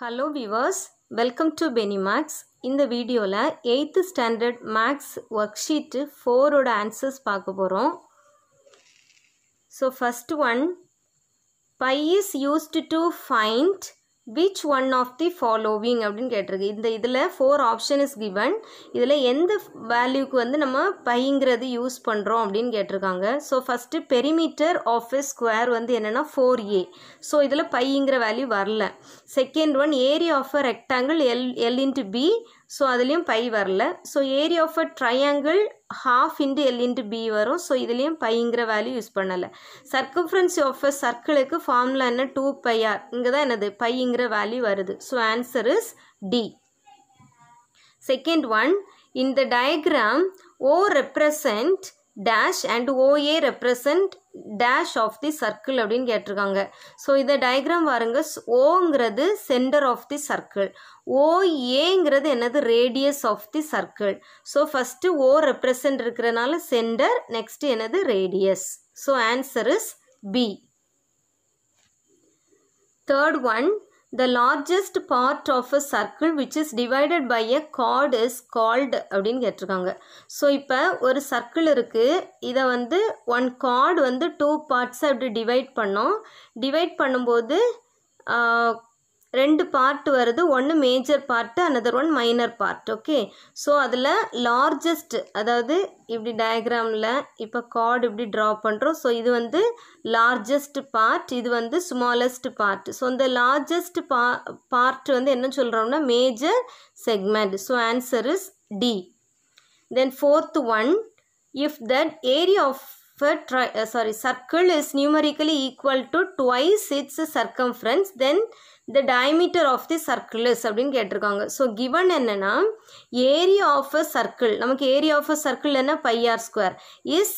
Hello viewers welcome to Benny maths இந்த வீடியோவில் eighth standard maths work sheet ஃபோரோட answers பார்க்க போகிறோம் so first one pi is used to find which one of the following அப்படின்னு கேட்டிருக்கு இந்த இதில் ஃபோர் ஆப்ஷன் இஸ் கிவன் இதில் எந்த வேல்யூக்கு வந்து நம்ம பைங்கிறது யூஸ் பண்ணுறோம் அப்படின்னு கேட்டிருக்காங்க so first perimeter of a square வந்து என்னென்னா ஃபோர் ஏ ஸோ இதில் பைங்கிற வேல்யூ வரல second one area of a rectangle L L into B so அதுலேயும் பை வரல so area of a triangle half into L into B வரும் so இதுலேயும் பைங்கிற வேல்யூ யூஸ் பண்ணலை of ஆஃப் circle சர்க்கிளுக்கு formula என்ன டூ பை r இங்கே தான் என்னது பைங்கிற வேல்யூ வருது so answer is D one one இந்த diagram O represent dash and OA represent dash of the circle அப்படின்னு கேட்டிருக்காங்க ஸோ இந்த டயக்ராம் பாருங்க ஓங்கிறது சென்டர் ஆஃப் தி சர்க்கிள் ஓஏங்கிறது என்னது radius of the circle so first O represent இருக்கிறனால centre next என்னது radius so answer is B third one the largest part of a circle which is divided by a chord is called அப்படின்னு கேட்டிருக்காங்க so இப்போ ஒரு circle இருக்குது இதை வந்து one card வந்து டூ பார்ட்ஸை அப்படி டிவைட் பண்ணோம் டிவைட் பண்ணும்போது ரெண்டு பார்ட் வருது ஒன்று major part another one minor part okay so அதில் லார்ஜஸ்ட் அதாவது இப்படி டயக்ராமில் இப்போ கார்டு இப்படி ட்ரா பண்ணுறோம் ஸோ இது வந்து லார்ஜஸ்ட் பார்ட் இது வந்து ஸ்மாலஸ்ட் பார்ட் ஸோ இந்த லார்ஜஸ்ட் பா பார்ட் வந்து என்ன சொல்கிறோம்னா major segment so answer is D then fourth one if that area of If a sorry, circle is numerically equal to twice its circumference, then the diameter of the circle is அப்படின்னு கேட்டிருக்காங்க so given என்னென்னா area of a circle நமக்கு area of a circle என்ன pi r square is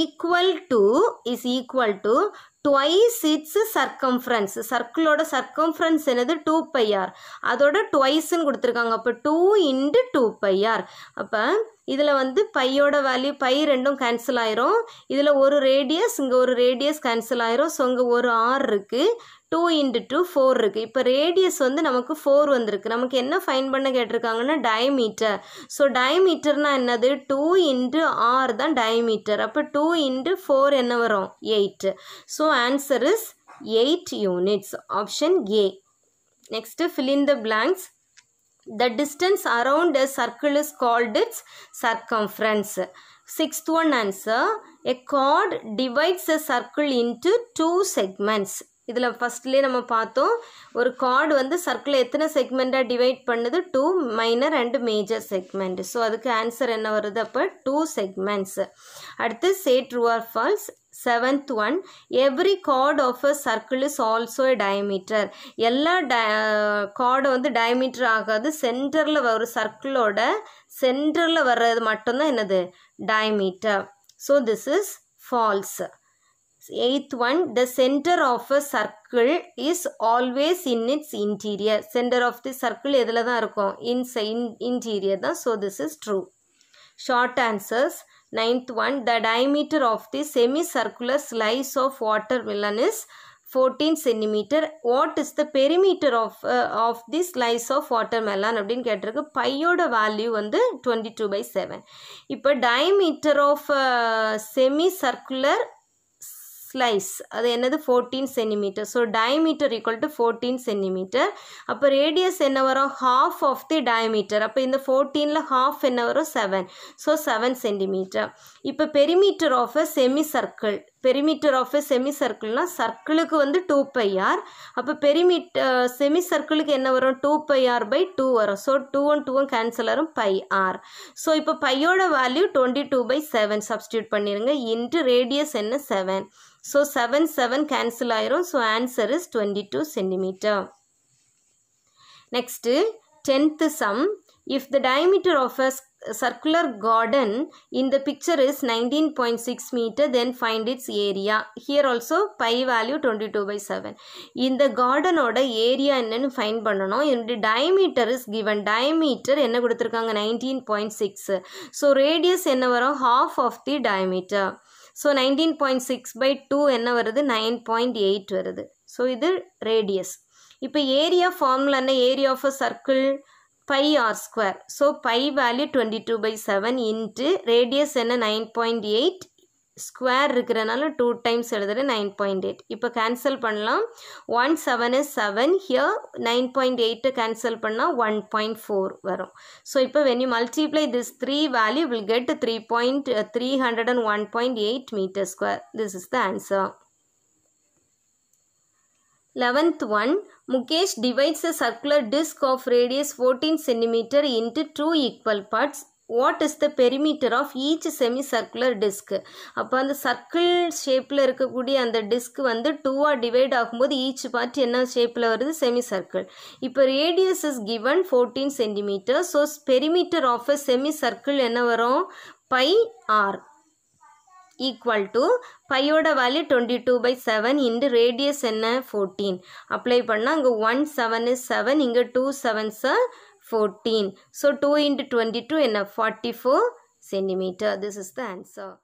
equal to is equal to twice its circumference சர்க்கிளோட circumference என்னது two pi r அதோட ட்வைஸ்ன்னு கொடுத்துருக்காங்க அப்போ டூ இன்ட்டு டூ பையார் அப்போ இதில் வந்து பையோட வேல்யூ பை ரெண்டும் கேன்சல் ஆயிரும் இதில் ஒரு ரேடியஸ் இங்கே ஒரு ரேடியஸ் கேன்சல் ஆயிரும் ஸோ இங்கே ஒரு ஆர் இருக்குது டூ இன்ட்டு டூ ஃபோர் இருக்குது இப்போ ரேடியஸ் வந்து நமக்கு ஃபோர் வந்திருக்கு நமக்கு என்ன ஃபைன் பண்ண கேட்டிருக்காங்கன்னா டயமீட்டர் ஸோ டயமீட்டர்னால் என்னது டூ இன்ட்டு ஆர் தான் டயமீட்டர் அப்போ டூ இன்ட்டு ஃபோர் என்ன வரும் eight so answer is eight units option A next fill in the blanks the distance around a circle is called its circumference sixth one answer a chord divides a circle into two segments இதில் ஃபஸ்ட்லேயே நம்ம பார்த்தோம் ஒரு chord வந்து சர்க்கிளை எத்தனை செக்மெண்ட்டாக divide பண்ணுது two minor and major segment so அதுக்கு ஆன்சர் என்ன வருது அப்போ டூ செக்மெண்ட்ஸ் அடுத்து state true false seventh one every chord of a circle is also a diameter எல்லா கார்டு வந்து டயமீட்டர் ஆகாது சென்டரில் வர சர்க்கிளோட சென்டரில் வர்றது மட்டும்தான் என்னது diameter so this is false Eighth one, the center of a circle is always in its interior. Center of the circle எதில் தான் இருக்கும்? Inside interior தான். So, this is true. Short answers. Ninth one, the diameter of the semicircular slice of watermelon is 14 centimeter. What is the perimeter of, uh, of this slice of watermelon? அப்படின் pi oda value வந்து 22 by 7. இப்ப diameter of uh, semicircular slice அது என்னது fourteen centimetre so diameter equal to fourteen centimetre அப்போ radius என்ன வரும் half of the diameter அப்போ இந்த ஃபோர்டீனில் ஹாஃப் என்ன வரும் செவன் ஸோ செவன் சென்டிமீட்டர் இப்போ perimeter of a semi circle perimeter of a semi சர்க்கிள்னால் சர்க்கிளுக்கு வந்து டூ பை ஆர் அப்போ பெரிமீட்டர் செமி சர்க்கிளுக்கு என்ன வரும் two pi R by two வரும் so two one two one cancel வரும் பை ஆர் ஸோ இப்போ பையோட value twenty two by seven substitute பண்ணிடுங்க இன்ட்டு ரேடியஸ் என்ன seven so seven seven cancel ஆயிரும் so answer is twenty two centimetre next tenth sum If the diameter of a circular garden in the picture is 19.6 meter then find its area. Here also pi value 22 by 7. இந்த garden ஓட area என்னன்னு find பண்ணணும் என்னுடைய diameter is given. diameter என்ன கொடுத்திருக்காங்க 19.6 so radius என்ன வரும் half of the diameter so nineteen point six by two என்ன வருது நைன் பாயிண்ட் எயிட் வருது ஸோ இது ரேடியஸ் இப்போ ஏரியா ஃபார்முலான area of a circle pi R square so pi value twenty two by seven into radius என்ன nine point eight square இருக்கிறனால two times எழுதுகிற nine point eight இப்போ cancel பண்ணலாம் one seven is seven here nine point எயிட்டை cancel பண்ணால் one point four வரும் so இப்போ when you multiply this three value will get three point three hundred and one point eight metre square this is the answer eleventh one Mukesh divides a circular disc of radius fourteen centimetre into two equal parts what is the perimeter of each semi circular disc அப்போ அந்த circle ஷேப்பில் இருக்கக்கூடிய அந்த disk வந்து டூவாக divide ஆகும்போது each part என்ன ஷேப்பில் வருது செமி சர்க்கிள் இப்போ radius is given fourteen centimetre so perimeter of a semi circle என்ன வரும் பை ஆர் ஈக்குவல் டு பையோட value twenty two by seven into radius என்ன ஃபோர்டீன் அப்ளை பண்ணால் அங்கே ஒன் செவன் இஸ் செவன் இங்கே two seven sevens fourteen so two into twenty two என்ன forty four centimetre this is the answer